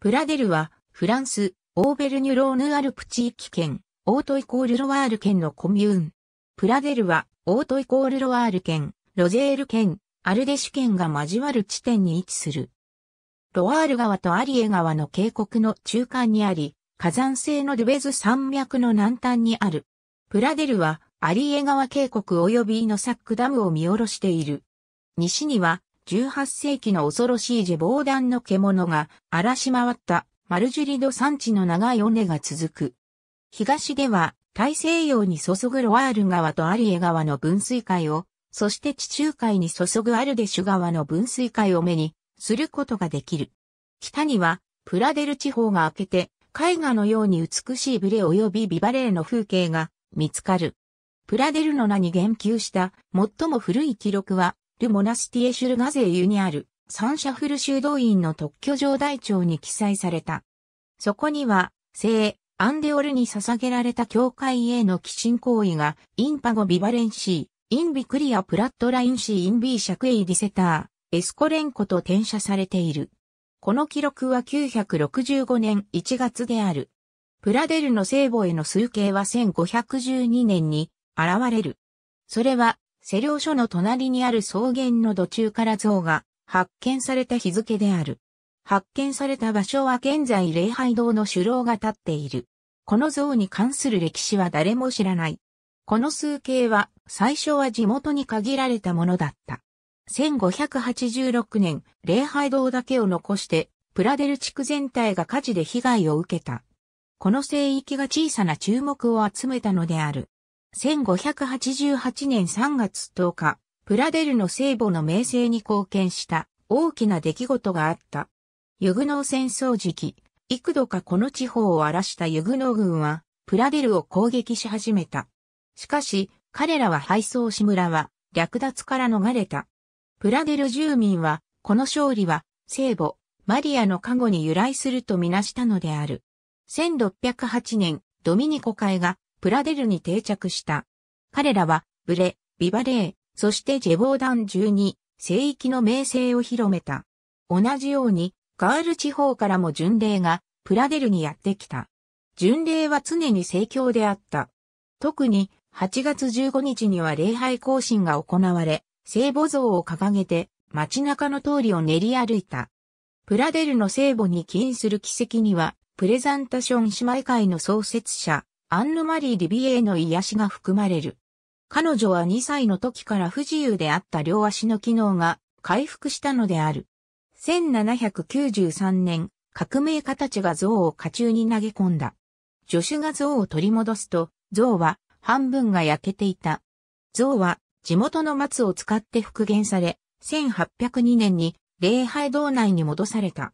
プラデルは、フランス、オーベルニュローヌアルプ地域圏、オートイコールロワール県のコミューン。プラデルは、オートイコールロワール県、ロゼール県、アルデシュ県が交わる地点に位置する。ロワール川とアリエ川の渓谷の中間にあり、火山性のルベズ山脈の南端にある。プラデルは、アリエ川渓谷及びイノサックダムを見下ろしている。西には、18世紀の恐ろしい自暴弾の獣が荒らし回ったマルジュリド山地の長い尾根が続く。東では大西洋に注ぐロワール川とアリエ川の分水海を、そして地中海に注ぐアルデシュ川の分水海を目にすることができる。北にはプラデル地方が明けて絵画のように美しいブレ及びビバレーの風景が見つかる。プラデルの名に言及した最も古い記録はル・モナスティエ・シュルガゼーユにある、サンシャフル修道院の特許状台帳に記載された。そこには、聖、アンデオルに捧げられた教会への寄進行為が、インパゴ・ビバレンシー、インビクリア・プラットラインシー・インビー・シャクエイ・ディセター、エスコレンコと転写されている。この記録は965年1月である。プラデルの聖母への数形は1512年に現れる。それは施領所の隣にある草原の土中から像が発見された日付である。発見された場所は現在礼拝堂の首脳が立っている。この像に関する歴史は誰も知らない。この数形は最初は地元に限られたものだった。1586年、礼拝堂だけを残して、プラデル地区全体が火事で被害を受けた。この聖域が小さな注目を集めたのである。1588年3月10日、プラデルの聖母の名声に貢献した大きな出来事があった。ユグノー戦争時期、幾度かこの地方を荒らしたユグノー軍は、プラデルを攻撃し始めた。しかし、彼らは敗走し村は、略奪から逃れた。プラデル住民は、この勝利は、聖母、マリアの加護に由来するとみなしたのである。1608年、ドミニコ会がプラデルに定着した。彼らは、ブレ、ビバレー、そしてジェボーダン中に、聖域の名声を広めた。同じように、ガール地方からも巡礼が、プラデルにやってきた。巡礼は常に盛況であった。特に、8月15日には礼拝行進が行われ、聖母像を掲げて、街中の通りを練り歩いた。プラデルの聖母に起因する奇跡には、プレザンタション姉妹会の創設者、アンヌマリー・リビエの癒しが含まれる。彼女は2歳の時から不自由であった両足の機能が回復したのである。1793年、革命家たちが像を家中に投げ込んだ。助手が像を取り戻すと、像は半分が焼けていた。像は地元の松を使って復元され、1802年に礼拝堂内に戻された。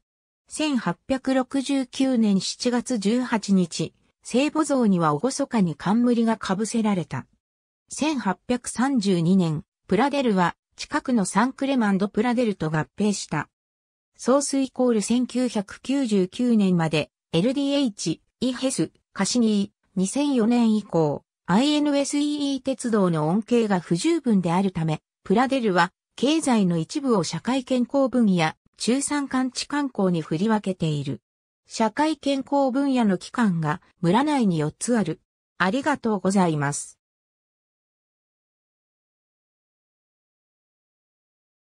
1869年7月18日、聖母像にはおごそかに冠が被せられた。1832年、プラデルは近くのサンクレマンド・プラデルと合併した。ソースイコール1999年まで LDH、イヘス、カシニー、2004年以降、INSEE 鉄道の恩恵が不十分であるため、プラデルは経済の一部を社会健康分野、中山間地観光に振り分けている。社会健康分野の機関が村内に4つある。ありがとうございます。